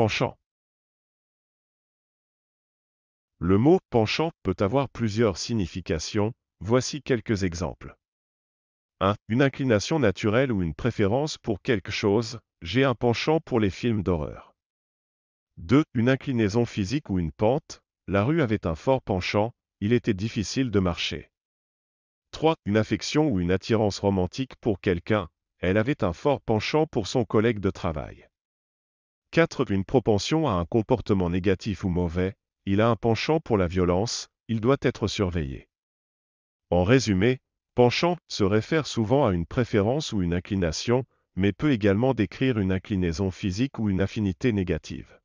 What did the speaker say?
penchant. Le mot penchant peut avoir plusieurs significations, voici quelques exemples. 1. Une inclination naturelle ou une préférence pour quelque chose, j'ai un penchant pour les films d'horreur. 2. Une inclinaison physique ou une pente, la rue avait un fort penchant, il était difficile de marcher. 3. Une affection ou une attirance romantique pour quelqu'un, elle avait un fort penchant pour son collègue de travail. 4. Une propension à un comportement négatif ou mauvais, il a un penchant pour la violence, il doit être surveillé. En résumé, penchant se réfère souvent à une préférence ou une inclination, mais peut également décrire une inclinaison physique ou une affinité négative.